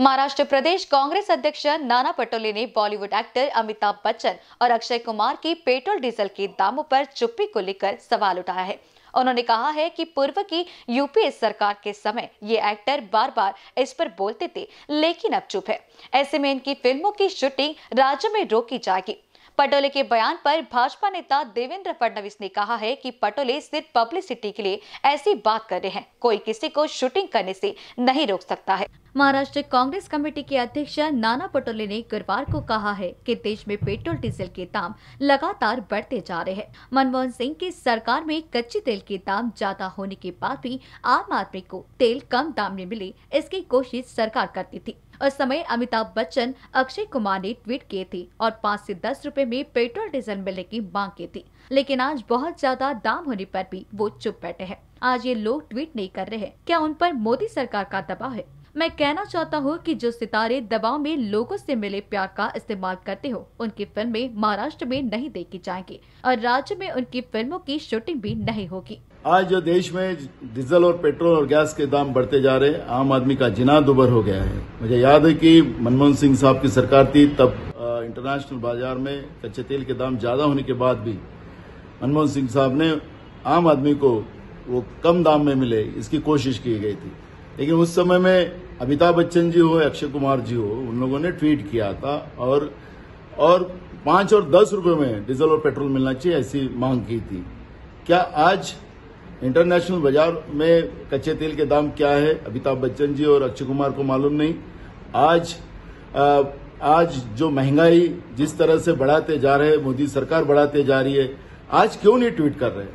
महाराष्ट्र प्रदेश कांग्रेस अध्यक्ष नाना पटोले ने बॉलीवुड एक्टर अमिताभ बच्चन और अक्षय कुमार की पेट्रोल डीजल के दामों पर चुप्पी को लेकर सवाल उठाया है उन्होंने कहा है कि पूर्व की यूपीए सरकार के समय ये एक्टर बार बार इस पर बोलते थे लेकिन अब चुप है ऐसे में इनकी फिल्मों की शूटिंग राज्य में रोकी जाएगी पटोले के बयान पर भाजपा नेता देवेंद्र फडणवीस ने कहा है कि पटोले सिर्फ पब्लिसिटी के लिए ऐसी बात कर रहे हैं कोई किसी को शूटिंग करने से नहीं रोक सकता है महाराष्ट्र कांग्रेस कमेटी के अध्यक्ष नाना पटोले ने गुरुवार को कहा है कि देश में पेट्रोल डीजल के दाम लगातार बढ़ते जा रहे हैं मनमोहन सिंह की सरकार में कच्चे तेल के दाम ज्यादा होने के बाद भी आम आदमी को तेल कम दाम में मिले इसकी कोशिश सरकार करती थी उस समय अमिताभ बच्चन अक्षय कुमार ने ट्वीट किए थे और पाँच से दस रूपए में पेट्रोल डीजल मिलने की मांग की थी लेकिन आज बहुत ज्यादा दाम होने पर भी वो चुप बैठे हैं आज ये लोग ट्वीट नहीं कर रहे हैं क्या उन पर मोदी सरकार का दबाव है मैं कहना चाहता हूँ कि जो सितारे दबाव में लोगों से मिले प्यार का इस्तेमाल करते हो उनकी फिल्में महाराष्ट्र में नहीं देखी जाएंगी और राज्य में उनकी फिल्मों की शूटिंग भी नहीं होगी आज जो देश में डीजल और पेट्रोल और गैस के दाम बढ़ते जा रहे हैं आम आदमी का जिना दुबर हो गया है मुझे याद है कि मनमोहन सिंह साहब की सरकार थी तब इंटरनेशनल बाजार में कच्चे तेल के दाम ज्यादा होने के बाद भी मनमोहन सिंह साहब ने आम आदमी को वो कम दाम में मिले इसकी कोशिश की गई थी लेकिन उस समय में अमिताभ बच्चन जी हो अक्षय कुमार जी हो उन लोगों ने ट्वीट किया था और और पांच और दस रुपए में डीजल और पेट्रोल मिलना चाहिए ऐसी मांग की थी क्या आज इंटरनेशनल बाजार में कच्चे तेल के दाम क्या है अमिताभ बच्चन जी और अक्षय कुमार को मालूम नहीं आज आ, आज जो महंगाई जिस तरह से बढ़ाते जा रहे मोदी सरकार बढ़ाते जा रही है आज क्यों नहीं ट्वीट कर रहे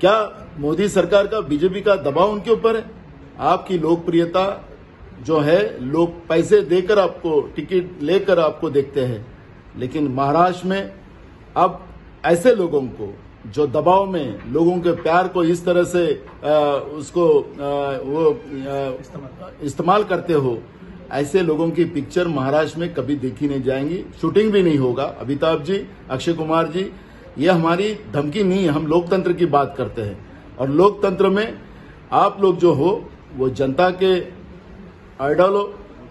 क्या मोदी सरकार का बीजेपी का दबाव उनके ऊपर है आपकी लोकप्रियता जो है लोग पैसे देकर आपको टिकट लेकर आपको देखते हैं लेकिन महाराष्ट्र में अब ऐसे लोगों को जो दबाव में लोगों के प्यार को इस तरह से आ, उसको आ, वो इस्तेमाल करते हो ऐसे लोगों की पिक्चर महाराष्ट्र में कभी देखी नहीं जाएंगी शूटिंग भी नहीं होगा अमिताभ जी अक्षय कुमार जी ये हमारी धमकी नहीं हम लोकतंत्र की बात करते हैं और लोकतंत्र में आप लोग जो हो वो जनता के आइडल हो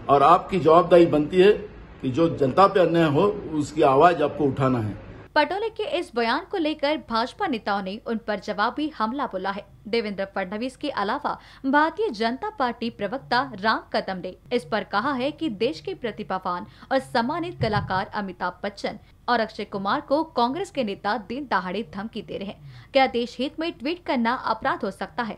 और आपकी जवाबदारी बनती है कि जो जनता पे अन्याय हो उसकी आवाज आपको उठाना है पटोले के इस बयान को लेकर भाजपा नेताओं ने उन पर जवाबी हमला बोला है देवेंद्र फडणवीस के अलावा भारतीय जनता पार्टी प्रवक्ता राम कदम ने इस पर कहा है कि देश के प्रतिभावान और सम्मानित कलाकार अमिताभ बच्चन और अक्षय कुमार को कांग्रेस के नेता दिन दहाड़े धमकी दे रहे हैं क्या देश हित में ट्वीट करना अपराध हो सकता है